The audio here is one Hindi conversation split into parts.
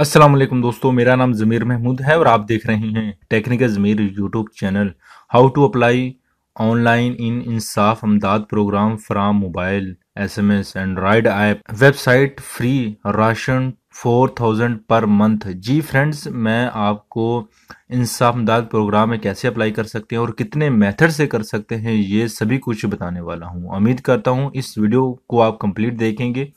अस्सलाम वालेकुम दोस्तों मेरा नाम ज़मीर महमूद है और आप देख रहे हैं technical Zameer YouTube channel how to apply online in Insaf Amdad program from mobile S M S android app website free ration four thousand per month जी फ्रेंड्स मैं आपको इंसाफ अमदाद प्रोग्राम में कैसे अप्लाई कर सकते हैं और कितने मेथड से कर सकते हैं ये सभी कुछ बताने वाला हूँ उम्मीद करता हूँ इस वीडियो को आप कंप्लीट देखेंगे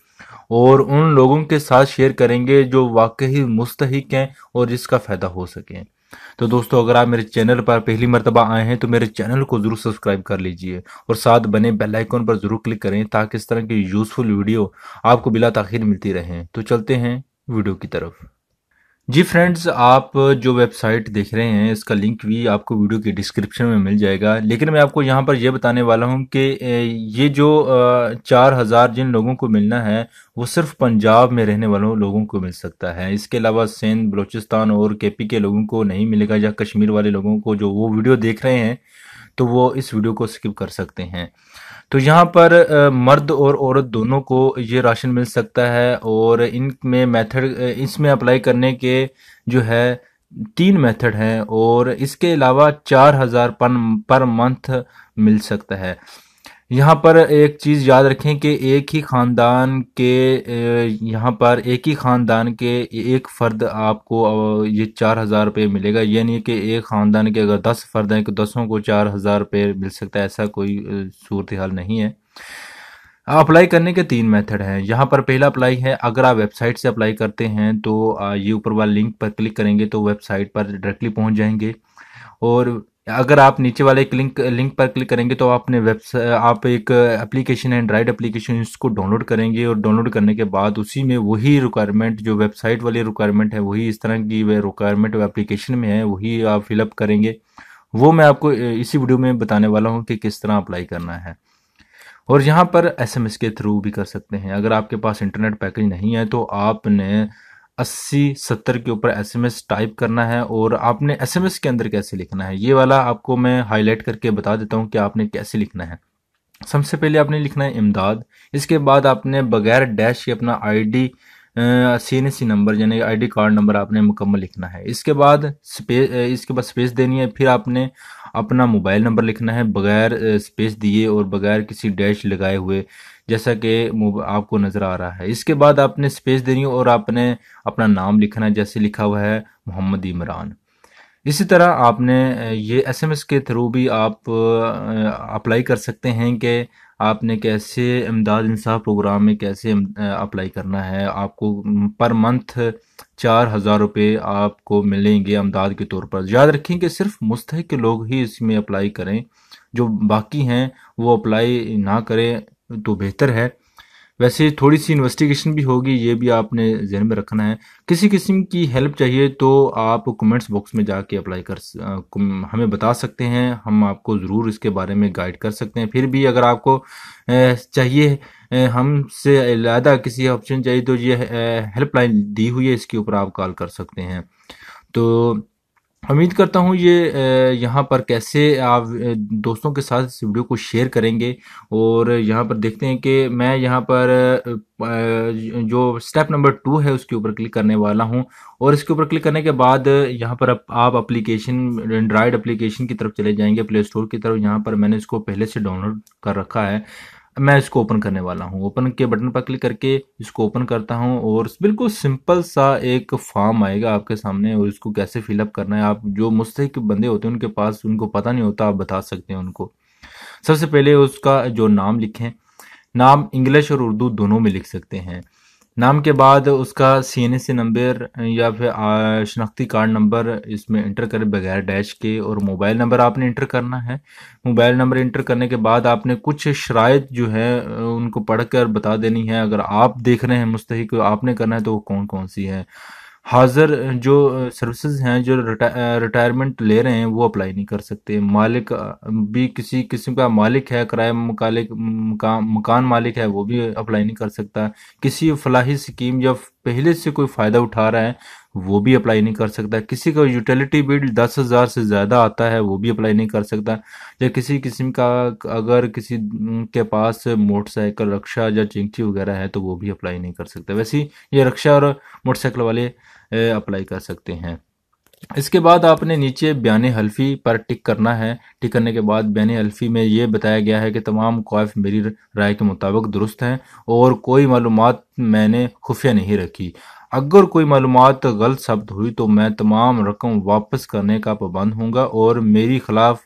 और उन लोगों के साथ शेयर करेंगे जो वाकई मुस्तक हैं और जिसका फ़ायदा हो सके तो दोस्तों अगर आप मेरे चैनल पर पहली मरतबा आए हैं तो मेरे चैनल को ज़रूर सब्सक्राइब कर लीजिए और साथ बने बेल आइकन पर ज़रूर क्लिक करें ताकि इस तरह की यूज़फुल वीडियो आपको बिला तखिर मिलती रहें तो चलते हैं वीडियो की तरफ जी फ्रेंड्स आप जो वेबसाइट देख रहे हैं इसका लिंक भी आपको वीडियो के डिस्क्रिप्शन में मिल जाएगा लेकिन मैं आपको यहाँ पर यह बताने वाला हूँ कि ये जो चार हज़ार जिन लोगों को मिलना है वो सिर्फ पंजाब में रहने वालों लोगों को मिल सकता है इसके अलावा सिंध बलूचिस्तान और के पी के लोगों को नहीं मिलेगा या कश्मीर वाले लोगों को जो वो वीडियो देख रहे हैं तो वो इस वीडियो को स्किप कर सकते हैं तो यहाँ पर मर्द और औरत दोनों को ये राशन मिल सकता है और इनमें मेथड इसमें अप्लाई करने के जो है तीन मेथड हैं और इसके अलावा चार हज़ार पर मंथ मिल सकता है यहाँ पर एक चीज़ याद रखें कि एक ही ख़ानदान के यहाँ पर एक ही ख़ानदान के एक फ़र्द आपको ये चार हज़ार रुपये मिलेगा यानी कि एक ख़ानदान के अगर दस फ़र्द हैं तो दसों को चार हज़ार रुपये मिल सकता है ऐसा कोई सूरत हाल नहीं है अप्लाई करने के तीन मेथड हैं यहाँ पर पहला अप्लाई है अगर आप वेबसाइट से अप्लाई करते हैं तो ये ऊपर वाला लिंक पर क्लिक करेंगे तो वेबसाइट पर डायरेक्टली पहुँच जाएंगे और अगर आप नीचे वाले एक लिंक लिंक पर क्लिक करेंगे तो आपने वेबसाइट आप एक एप्लीकेशन एंड्राइड एप्लीकेशन इसको डाउनलोड करेंगे और डाउनलोड करने के बाद उसी में वही रिक्वायरमेंट जो वेबसाइट वाली रिक्वायरमेंट है वही इस तरह की वह रिक्वायरमेंट एप्लीकेशन में है वही आप फिलअप करेंगे वो मैं आपको इसी वीडियो में बताने वाला हूँ कि किस तरह अप्लाई करना है और यहाँ पर एस के थ्रू भी कर सकते हैं अगर आपके पास इंटरनेट पैकेज नहीं है तो आपने अस्सी सत्तर के ऊपर एसएमएस टाइप करना है और आपने एसएमएस के अंदर कैसे लिखना है ये वाला आपको मैं हाईलाइट करके बता देता हूँ कि आपने कैसे लिखना है सबसे पहले आपने लिखना है इमदाद इसके बाद आपने बगैर डैश या अपना ID C N C number यानी आईडी कार्ड नंबर आपने मुकम्मल लिखना है इसके बाद स्पेस इसके बाद स्पेस देनी है फिर आपने अपना मोबाइल नंबर लिखना है बगैर स्पेस दिए और बगैर किसी डैश लगाए हुए जैसा कि आपको नज़र आ रहा है इसके बाद आपने स्पेस देनी और आपने अपना नाम लिखना है जैसे लिखा हुआ है मोहम्मद इमरान इसी तरह आपने ये एसएमएस के थ्रू भी आप अप्लाई कर सकते हैं कि आपने कैसे इमदाद इंसाफ प्रोग्राम में कैसे अप्लाई करना है आपको पर मंथ चार हज़ार रुपये आपको मिलेंगे अमदाद के तौर पर याद रखें कि सिर्फ मुस्तक लोग ही इसमें अप्लाई करें जो बाकी हैं वो अप्लाई ना करें तो बेहतर है वैसे थोड़ी सी इन्वेस्टिगेशन भी होगी ये भी आपने जहन में रखना है किसी किस्म की हेल्प चाहिए तो आप कमेंट्स बॉक्स में जाके अप्लाई कर हमें बता सकते हैं हम आपको ज़रूर इसके बारे में गाइड कर सकते हैं फिर भी अगर आपको चाहिए हमसे अलहदा किसी ऑप्शन चाहिए तो ये हेल्पलाइन दी हुई है इसके ऊपर आप कॉल कर सकते हैं तो उम्मीद करता हूँ ये यहाँ पर कैसे आप दोस्तों के साथ इस वीडियो को शेयर करेंगे और यहाँ पर देखते हैं कि मैं यहाँ पर जो स्टेप नंबर टू है उसके ऊपर क्लिक करने वाला हूँ और इसके ऊपर क्लिक करने के बाद यहाँ पर आप एप्लीकेशन एंड्रॉयड एप्लीकेशन की तरफ चले जाएंगे प्ले स्टोर की तरफ यहाँ पर मैंने इसको पहले से डाउनलोड कर रखा है मैं इसको ओपन करने वाला हूँ ओपन के बटन पर क्लिक करके इसको ओपन करता हूँ और बिल्कुल सिंपल सा एक फॉर्म आएगा आपके सामने और इसको कैसे फिलअप करना है आप जो मुझसे बंदे होते हैं उनके पास उनको पता नहीं होता आप बता सकते हैं उनको सबसे पहले उसका जो नाम लिखें नाम इंग्लिश और उर्दू दोनों में लिख सकते हैं नाम के बाद उसका C N S C number या फिर शनाख्ती कार्ड नंबर इसमें इंटर करें बगैर डैश के और मोबाइल नंबर आपने इंटर करना है मोबाइल नंबर इंटर करने के बाद आपने कुछ शरात जो है उनको पढ़ कर बता देनी है अगर आप देख रहे हैं मुस्तक आपने करना है तो वो कौन कौन सी है हाज़िर जो सर्विसेज हैं जो रिटा, रिटायरमेंट ले रहे हैं वो अप्लाई नहीं कर सकते मालिक भी किसी किस्म का मालिक है किराए मकालिक मकान मालिक है वो भी अप्लाई नहीं कर सकता किसी फलाही स्कीम या पहले से कोई फ़ायदा उठा रहा है वो भी अप्लाई नहीं कर सकता किसी का यूटिलिटी बिल दस हज़ार से ज़्यादा आता है वो भी अप्लाई नहीं कर सकता या किसी किस्म का अगर किसी के पास मोटरसाइकिल रक्षा या चिंकी वगैरह है तो वो भी अप्लाई नहीं कर सकता वैसे ये रक्षा और मोटरसाइकिल वाले अप्लाई कर सकते हैं इसके बाद आपने नीचे बयान हल्फी पर टिक करना है टिक करने के बाद बयान हल्फी में ये बताया गया है कि तमाम कॉफ मेरी राय के मुताबिक दुरुस्त हैं और कोई मालूम मैंने खुफिया नहीं रखी अगर कोई मालूम गलत साबित हुई तो मैं तमाम रकम वापस करने का पाबंद हूँ और मेरी खिलाफ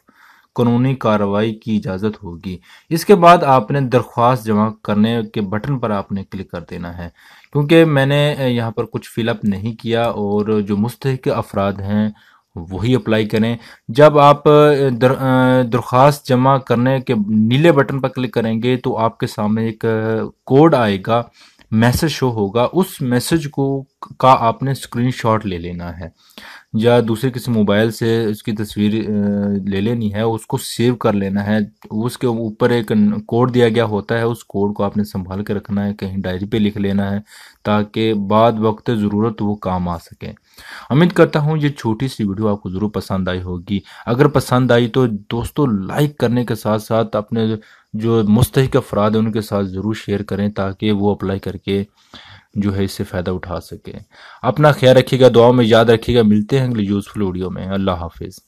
कानूनी कार्रवाई की इजाज़त होगी इसके बाद आपने दरख्वास्त जमा करने के बटन पर आपने क्लिक कर देना है क्योंकि मैंने यहाँ पर कुछ फिलअप नहीं किया और जो मुस्तक अफराद हैं वही अप्लाई करें जब आप दर, दरख्वास्त जमा करने के नीले बटन पर क्लिक करेंगे तो आपके सामने एक कोड आएगा मैसेज शो होगा उस मैसेज को का आपने स्क्रीनशॉट ले लेना है या दूसरे किसी मोबाइल से उसकी तस्वीर ले लेनी है उसको सेव कर लेना है उसके ऊपर एक कोड दिया गया होता है उस कोड को आपने संभाल के रखना है कहीं डायरी पे लिख लेना है ताकि बाद वक्त ज़रूरत वो काम आ सके उम्मीद करता हूँ ये छोटी सी वीडियो आपको ज़रूर पसंद आई होगी अगर पसंद आई तो दोस्तों लाइक करने के साथ साथ अपने जो मुस्तक अफराद हैं उनके साथ ज़रूर शेयर करें ताकि वो अप्लाई करके जो है इससे फ़ायदा उठा सके अपना ख्याल रखिएगा दुआ में याद रखिएगा मिलते हैं अगले यूज़फुल वीडियो में अल्लाह हाफिज़